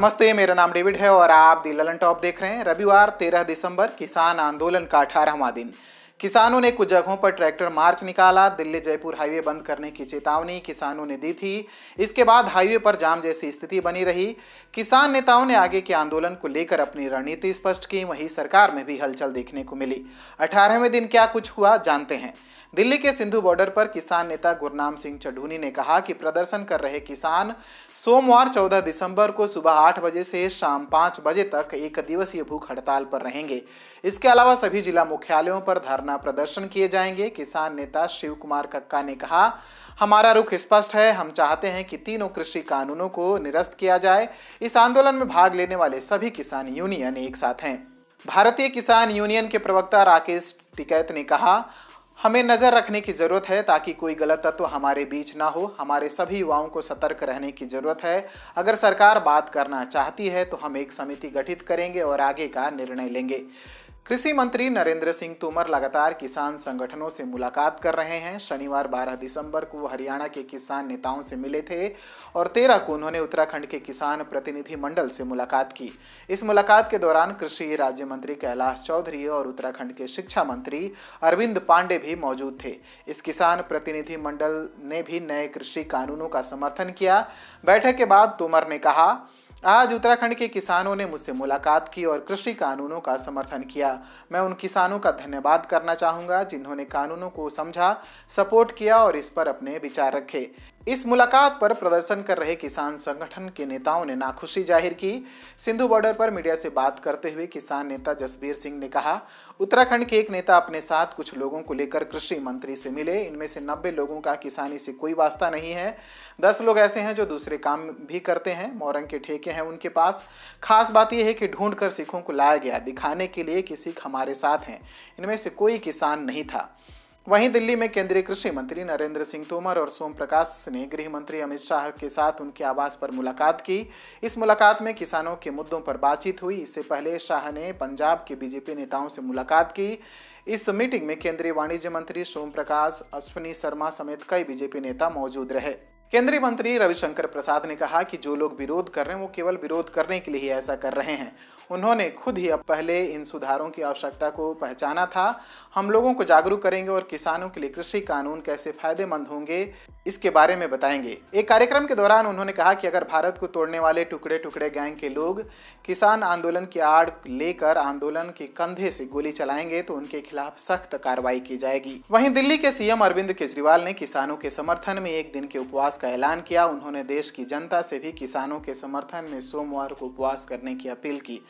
नमस्ते मेरा नाम डेविड है और आप दी ललन टॉप देख रहे हैं रविवार 13 दिसंबर किसान आंदोलन का अठारहवा दिन किसानों ने कुछ जगहों पर ट्रैक्टर मार्च निकाला दिल्ली जयपुर हाईवे बंद करने की चेतावनी किसानों ने दी थी इसके बाद हाईवे पर जाम जैसी स्थिति बनी रही किसान नेताओं ने आगे के आंदोलन को लेकर अपनी रणनीति स्पष्ट की वहीं सरकार में भी हलचल देखने को मिली अठारहवें दिन क्या कुछ हुआ जानते हैं दिल्ली के सिंधु बॉर्डर पर किसान नेता गुरनाम सिंह चढूनी ने कहा कि प्रदर्शन कर रहे किसान सोमवार 14 दिसंबर को सुबह 8 बजे से शाम 5 बजे तक एक दिवसीय भूख हड़ताल पर रहेंगे इसके अलावा सभी जिला मुख्यालयों पर धरना धरना प्रदर्शन किए जाएंगे किसान नेता शिव कुमार कक्का ने कहा हमारा रुख स्पष्ट है हम चाहते हैं कि तीनों कृषि कानूनों को निरस्त किया जाए इस आंदोलन में भाग लेने वाले सभी किसान यूनियन एक साथ हैं भारतीय किसान यूनियन के प्रवक्ता राकेश टिकैत ने कहा हमें नज़र रखने की ज़रूरत है ताकि कोई गलत तत्व हमारे बीच ना हो हमारे सभी युवाओं को सतर्क रहने की ज़रूरत है अगर सरकार बात करना चाहती है तो हम एक समिति गठित करेंगे और आगे का निर्णय लेंगे कृषि मंत्री नरेंद्र सिंह तोमर लगातार किसान संगठनों से मुलाकात कर रहे हैं शनिवार 12 दिसंबर को वो हरियाणा के किसान नेताओं से मिले थे और 13 को उन्होंने उत्तराखंड के किसान प्रतिनिधि मंडल से मुलाकात की इस मुलाकात के दौरान कृषि राज्य मंत्री कैलाश चौधरी और उत्तराखंड के शिक्षा मंत्री अरविंद पांडे भी मौजूद थे इस किसान प्रतिनिधि मंडल ने भी नए कृषि कानूनों का समर्थन किया बैठक के बाद तोमर ने कहा आज उत्तराखंड के किसानों ने मुझसे मुलाकात की और कृषि कानूनों का समर्थन किया मैं उन किसानों का धन्यवाद करना चाहूँगा जिन्होंने कानूनों को समझा सपोर्ट किया और इस पर अपने विचार रखे इस मुलाकात पर प्रदर्शन कर रहे किसान संगठन के नेताओं ने नाखुशी जाहिर की सिंधु बॉर्डर पर मीडिया से बात करते हुए किसान नेता जसबीर सिंह ने कहा उत्तराखंड के एक नेता अपने साथ कुछ लोगों को लेकर कृषि मंत्री से मिले इनमें से नब्बे लोगों का किसानी से कोई वास्ता नहीं है दस लोग ऐसे हैं जो दूसरे काम भी करते हैं मोरंग के ठेके हैं उनके पास खास बात यह है कि ढूंढ कर सिखों को लाया गया दिखाने के लिए कि सिख हमारे साथ हैं इनमें से कोई किसान नहीं था वहीं दिल्ली में केंद्रीय कृषि मंत्री नरेंद्र सिंह तोमर और सोम प्रकाश ने गृह मंत्री अमित शाह के साथ उनके आवास पर मुलाकात की इस मुलाकात में किसानों के मुद्दों पर बातचीत हुई इससे पहले शाह ने पंजाब के बीजेपी नेताओं से मुलाकात की इस मीटिंग में केंद्रीय वाणिज्य मंत्री सोम प्रकाश अश्विनी शर्मा समेत कई बीजेपी नेता मौजूद रहे केंद्रीय मंत्री रविशंकर प्रसाद ने कहा कि जो लोग विरोध कर रहे हैं वो केवल विरोध करने के लिए ही ऐसा कर रहे हैं उन्होंने खुद ही अब पहले इन सुधारों की आवश्यकता को पहचाना था हम लोगों को जागरूक करेंगे और किसानों के लिए कृषि कानून कैसे फायदेमंद होंगे इसके बारे में बताएंगे एक कार्यक्रम के दौरान उन्होंने कहा कि अगर भारत को तोड़ने वाले टुकड़े टुकड़े गैंग के लोग किसान आंदोलन की आड़ लेकर आंदोलन के कंधे से गोली चलाएंगे तो उनके खिलाफ सख्त कार्रवाई की जाएगी वहीं दिल्ली के सीएम अरविंद केजरीवाल ने किसानों के समर्थन में एक दिन के उपवास का ऐलान किया उन्होंने देश की जनता से भी किसानों के समर्थन में सोमवार को उपवास करने की अपील की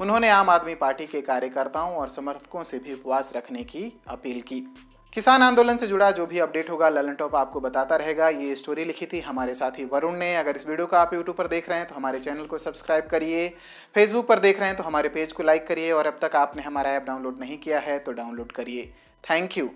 उन्होंने आम आदमी पार्टी के कार्यकर्ताओं और समर्थकों से भी उपवास रखने की अपील की किसान आंदोलन से जुड़ा जो भी अपडेट होगा ललन टॉप आपको बताता रहेगा ये स्टोरी लिखी थी हमारे साथी वरुण ने अगर इस वीडियो को आप यूट्यूब पर देख रहे हैं तो हमारे चैनल को सब्सक्राइब करिए फेसबुक पर देख रहे हैं तो हमारे पेज को लाइक करिए और अब तक आपने हमारा ऐप डाउनलोड नहीं किया है तो डाउनलोड करिए थैंक यू